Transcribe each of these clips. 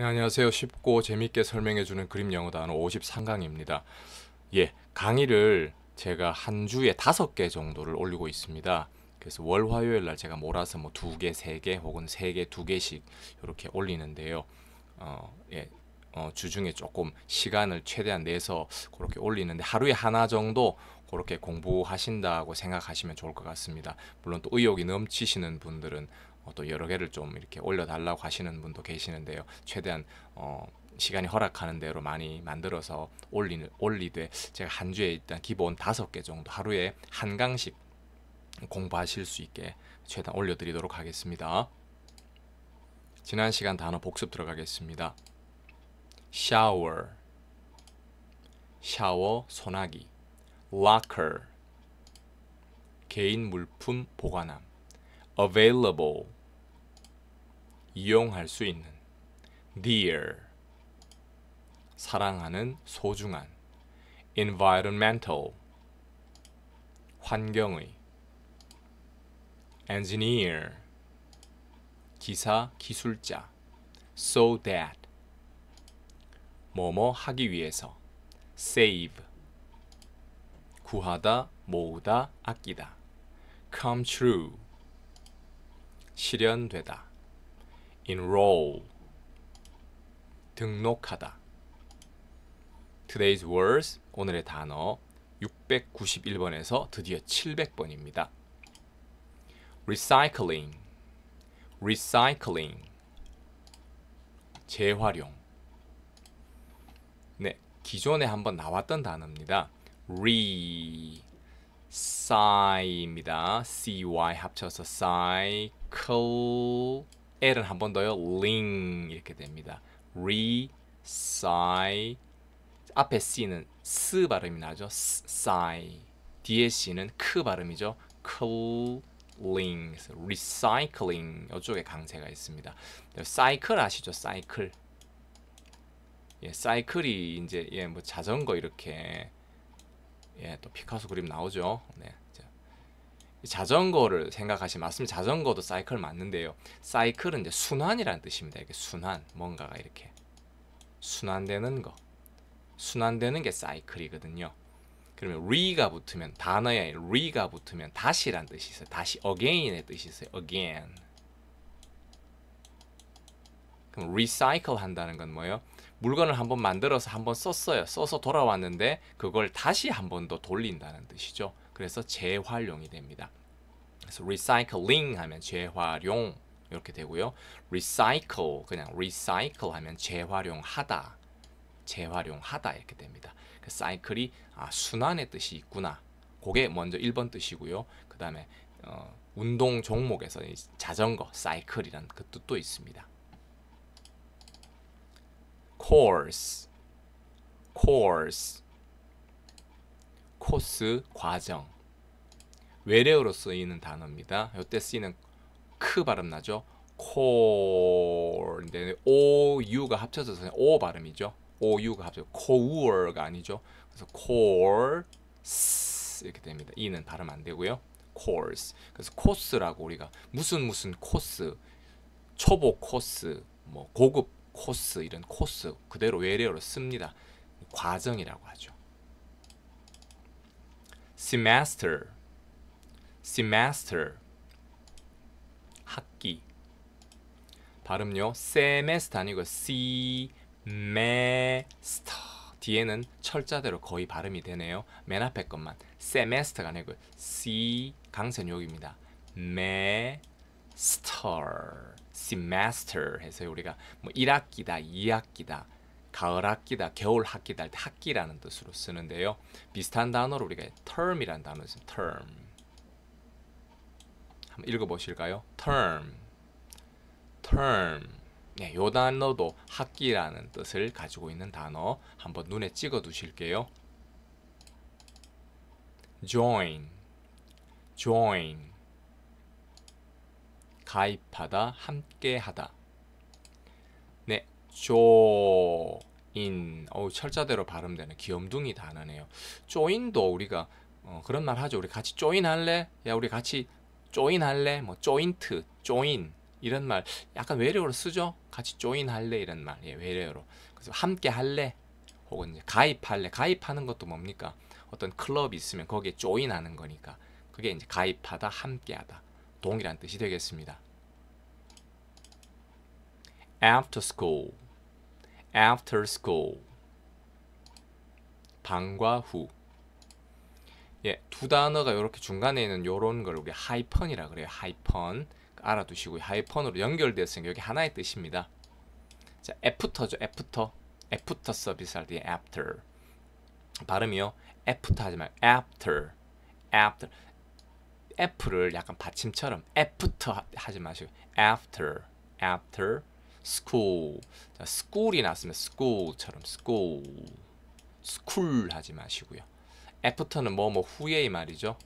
네, 안녕하세요. 쉽고 재밌게 설명해주는 그림 영어 단어 53강입니다. 예, 강의를 제가 한 주에 다섯 개 정도를 올리고 있습니다. 그래서 월, 화요일 날 제가 몰아서 뭐 두 개, 세 개 혹은 세 개, 두 개씩 이렇게 올리는데요. 어, 예, 어, 주중에 조금 시간을 최대한 내서 그렇게 올리는데 하루에 하나 정도 그렇게 공부하신다고 생각하시면 좋을 것 같습니다. 물론 또 의욕이 넘치시는 분들은 어, 또 여러 개를 좀 이렇게 올려달라고 하시는 분도 계시는데요. 최대한 어, 시간이 허락하는 대로 많이 만들어서 올리 올리되 제가 한 주에 일단 기본 다섯 개 정도 하루에 한 강씩 공부하실 수 있게 최대한 올려드리도록 하겠습니다. 지난 시간 단어 복습 들어가겠습니다. shower, 샤워 소나기, locker 개인 물품 보관함, available 이용할 수 있는 dear 사랑하는 소중한 environmental 환경의 engineer 기사 기술자 so that 뭐뭐 하기 위해서 save 구하다 모으다 아끼다 come true 실현되다 enroll 등록하다 Today's words 오늘의 단어 691번에서 드디어 700번입니다. recycling recycling 재활용 네, 기존에 한번 나왔던 단어입니다. re cy입니다. cy 합쳐서 cycle L은 한 번 더요. ling 이렇게 됩니다. r e s i 앞에 C는 스 발음이 나죠. s i 뒤에 C는 크 발음이죠. cling recycling 이쪽에 강세가 있습니다. 사이클 네, 아시죠? 사이클 예, 사이클이 이제 예, 뭐 자전거 이렇게 예, 또 피카소 그림 나오죠. 네. 자전거를 생각하시면 맞습니다. 자전거도 사이클 맞는데요. 사이클은 이제 순환이라는 뜻입니다. 이게 순환 뭔가가 이렇게 순환되는 거 순환되는 게 사이클이거든요. 그러면 re가 붙으면 단어에 re가 붙으면 다시란 뜻이 있어요. 다시 again의 뜻이 있어요. again. 그럼 recycle 한다는 건 뭐예요? 물건을 한번 만들어서 한번 썼어요. 써서 돌아왔는데 그걸 다시 한번 더 돌린다는 뜻이죠. 그래서 재활용이 됩니다. 그래서 recycling 하면 재활용 이렇게 되고요. recycle 그냥 recycle 하면 재활용하다. 재활용하다 이렇게 됩니다. 그 사이클이 아, 순환의 뜻이 있구나. 그게 먼저 1번 뜻이고요. 그 다음에 어, 운동 종목에서 자전거 사이클이란 그 뜻도 있습니다. course course 코스, 과정 외래어로 쓰이는 단어입니다. 이때 쓰이는 크 발음 나죠? 콜인데 o u가 합쳐서 o 발음이죠. o u가 합쳐 코우얼가 아니죠. 그래서 코스 이렇게 됩니다. 이는 발음 안 되고요. 코스 그래서 코스라고 우리가 무슨 무슨 코스 초보 코스 뭐 고급 코스 이런 코스 그대로 외래어로 씁니다. 과정이라고 하죠. semester semester 학기 발음요 semester 아니고 semester 뒤에는 철자대로 거의 발음이 되네요 맨 앞에 것만 semester가 아니고 c 강세는 여기입니다 master semester 해서 우리가 뭐 1학기다 2학기다 가을 학기다, 겨울 학기다 할 때 학기라는 뜻으로 쓰는데요. 비슷한 단어로 우리가 term이라는 단어 있습 term. 한번 읽어보실까요? term, term. 네, 요 단어도 학기라는 뜻을 가지고 있는 단어 한번 눈에 찍어 두실게요. join, join. 가입하다, 함께하다. 조인 어우 철자대로 발음되는 귀염둥이 단어네요. 조인도 우리가 어, 그런 말 하죠. 우리 같이 조인 할래? 야 우리 같이 조인 할래? 뭐 조인트, 조인 이런 말 약간 외래어로 쓰죠. 같이 조인 할래 이런 말. 예, 외래어로. 그래서 함께 할래 혹은 이제 가입할래. 가입하는 것도 뭡니까? 어떤 클럽이 있으면 거기에 조인하는 거니까 그게 이제 가입하다 함께하다 동일한 뜻이 되겠습니다. after school, after school. 방과 후. 예, 두 단어가 이렇게 중간에 있는 요런 걸 우리 하이펀이라 그래요. 하이펀. 알아두시고 하이펀으로 연결됐으니까 여기 하나의 뜻입니다. 자, 애프터죠. 애프터. 애프터 서비스 할때 after. 발음이요. 애프터 하지 말고 after. after. F를 약간 받침처럼 애프터 하지 마시고 after. after 스코 자, 스콜이 났으면 스코처럼 스코 스쿨 하지 마시고요. 애프터는 뭐 뭐후의 말이죠.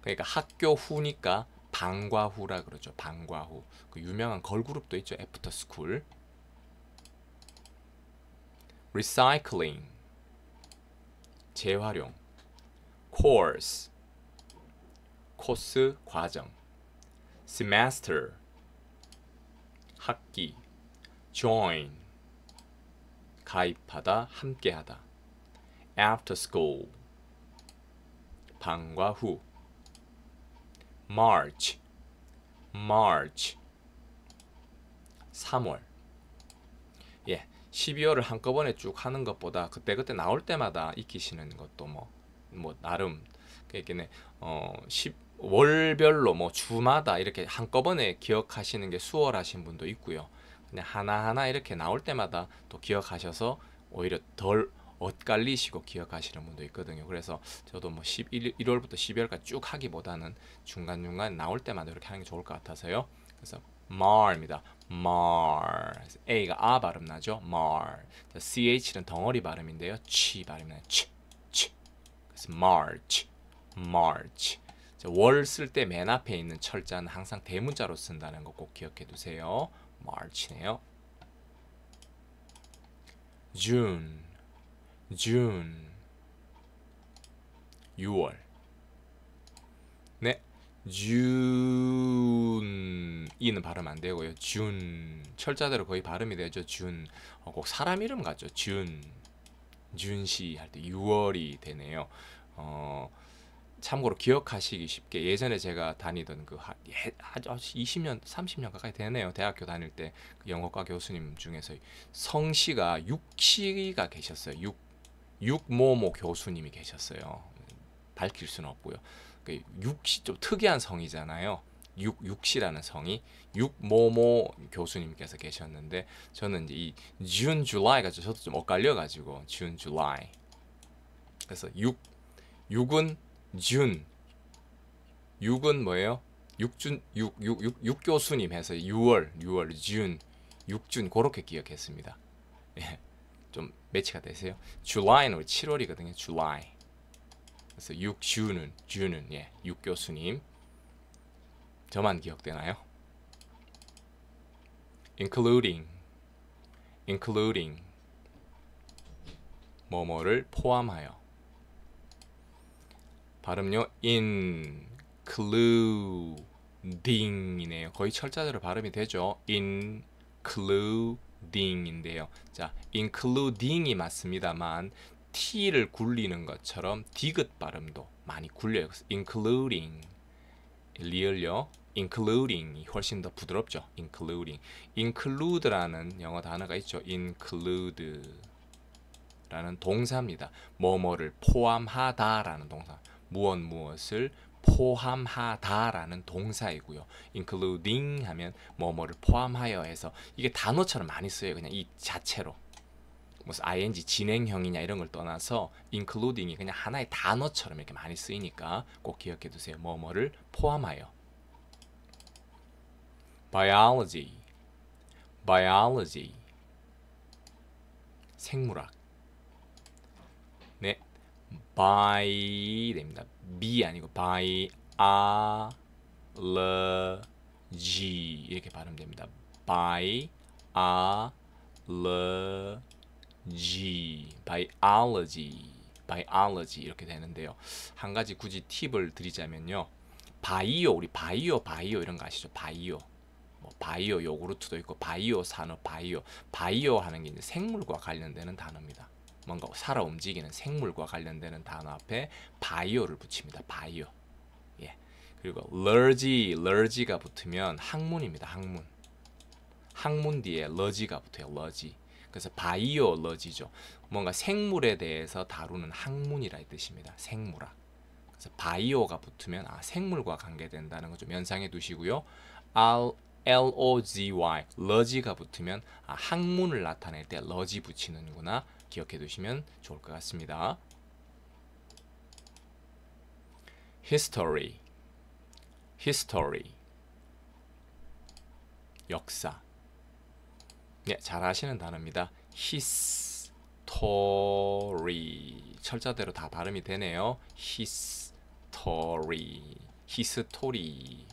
그러니까 학교 후니까 방과후라 그러죠. 방과후. 그 유명한 걸그룹도 있죠. 애프터 스쿨. recycling 재활용 course 코스 과정 semester 학기 join 가입하다 함께하다 after school 방과 후 march march 3월 예 12월을 한꺼번에 쭉 하는 것보다 그때그때 나올 때마다 익히시는 것도 뭐뭐 뭐 나름 그러니까 어 10, 월별로 뭐 주마다 이렇게 한꺼번에 기억하시는 게 수월하신 분도 있고요. 그냥 하나하나 이렇게 나올 때마다 또 기억하셔서 오히려 덜 엇갈리시고 기억하시는 분도 있거든요. 그래서 저도 뭐 11, 1월부터 12월까지 쭉 하기보다는 중간중간 나올 때마다 이렇게 하는 게 좋을 것 같아서요. 그래서 mar입니다. mar. a가 아 발음 나죠? mar. ch는 덩어리 발음인데요. 치발음 나요. 치, 치. 그래서 march, march. 월쓸때맨 앞에 있는 철자는 항상 대문자로 쓴다는 거 꼭 기억해 두세요. March네요. June, June, 6월. 네, June 이는 발음 안 되고요. June 철자대로 거의 발음이 되죠. June 어, 꼭 사람 이름 같죠. June, 준씨 할때 6월이 되네요. 어. 참고로 기억하시기 쉽게 예전에 제가 다니던 그 하, 예, 20년, 30년 가까이 되네요. 대학교 다닐 때그 영어과 교수님 중에서 성씨가 육씨가 계셨어요. 육 육모모 교수님이 계셨어요. 밝힐 수는 없고요. 그 육시 좀 특이한 성이잖아요. 육 육시라는 성이 육모모 교수님께서 계셨는데 저는 이제 이 June July가 저도 좀 엇갈려 가지고 June July 그래서 육 육은 준. 육은 뭐예요? 6준 6 6 6 6교수님 해서 6월 6월 준 6준 그렇게 기억했습니다. 예. 좀 매치가 되세요? July는 7월이거든요. July. 그래서 6주는 주는 예. 6교수님. 저만 기억되나요? including including 뭐뭐를 포함하여 발음요 including이네요. 거의 철자대로 발음이 되죠. including인데요. 자, including이 맞습니다만 t를 굴리는 것처럼 디귿 발음도 많이 굴려요. including 리얼요. including 훨씬 더 부드럽죠. including include라는 영어 단어가 있죠. include 라는 동사입니다. 뭐뭐를 포함하다라는 동사. 무엇 무엇을 포함하다라는 동사이고요. including 하면 뭐뭐를 포함하여 해서 이게 단어처럼 많이 쓰여요. 그냥 이 자체로. 무슨 ing 진행형이냐 이런 걸 떠나서 including이 그냥 하나의 단어처럼 이렇게 많이 쓰이니까 꼭 기억해 두세요. 뭐뭐를 포함하여. biology biology 생물학 네, by 됩니다. b 아니고 by a l e g 이렇게 발음됩니다. by a l e g by allergy biology 이렇게 되는데요. 한 가지 굳이 팁을 드리자면요. 바이오 우리 바이오 바이오 이런 거 아시죠? 바이오 뭐 바이오 요구르트도 있고 바이오 산업 바이오 바이오 하는 게 이제 생물과 관련되는 단어입니다. 뭔가 살아 움직이는 생물과 관련되는 단어 앞에 바이오를 붙입니다. 바이오. 예. 그리고 l e r g 가 붙으면 학문입니다. 학문. 학문 뒤에 러지가 붙어요. 러지. 그래서 바이오러지죠. 뭔가 생물에 대해서 다루는 학문이라 이 뜻입니다. 생물학. 그래서 바이오가 붙으면 아 생물과 관계된다는 거좀 연상해 두시고요. l o z y 러지가 붙으면 아, 학문을 나타낼 때 러지 붙이는구나 기억해 두시면 좋을 것 같습니다. history, history, 역사. 예, 잘 아시는 단어입니다. history, 철자대로 다 발음이 되네요. history, history.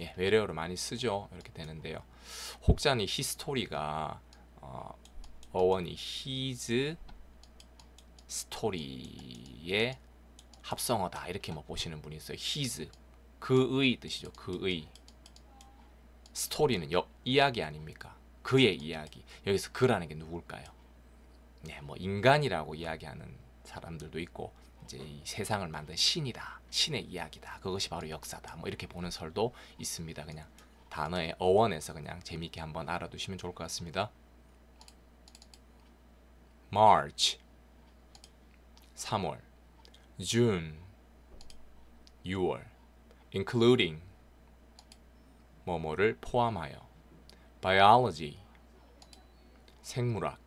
예, 외래어로 많이 쓰죠. 이렇게 되는데요. 혹자는 히스토리가 어, 원이 his 스토리의 합성어다 이렇게 뭐 보시는 분이 있어요. his 그의 뜻이죠. 그의 스토리는 여, 이야기 아닙니까? 그의 이야기. 여기서 그라는 게 누굴까요? 네, 뭐 인간이라고 이야기하는 사람들도 있고 이제 이 세상을 만든 신이다. 신의 이야기다. 그것이 바로 역사다. 뭐 이렇게 보는 설도 있습니다. 그냥 단어의 어원에서 그냥 재미있게 한번 알아두시면 좋을 것 같습니다. March 3월 June 6월 including 뭐뭐를 포함하여 biology 생물학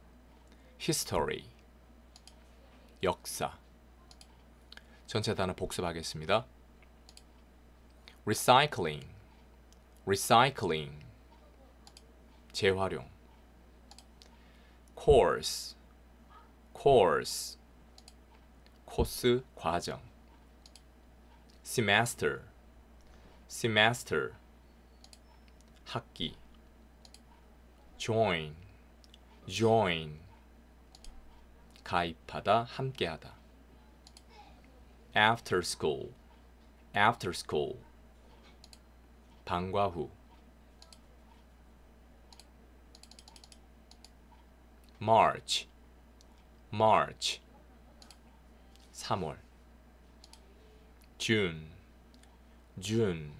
history 역사 전체 단어 복습하겠습니다. recycling, recycling, 재활용 course, course, 코스, 과정 semester, semester, 학기 join, join, 가입하다, 함께하다 after school, after school. 방과 후. March, March. 3월. June, June.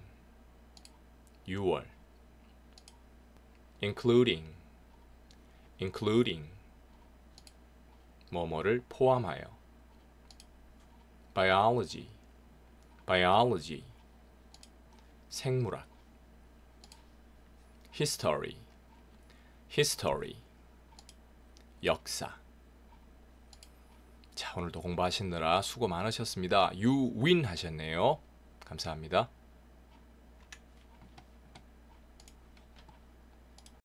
6월. Including, including. 뭐뭐를 포함하여. biology, biology, 생물학, history, history, 역사. 자, 오늘도 공부하시느라 수고 많으셨습니다. 유윈 하셨네요. 감사합니다.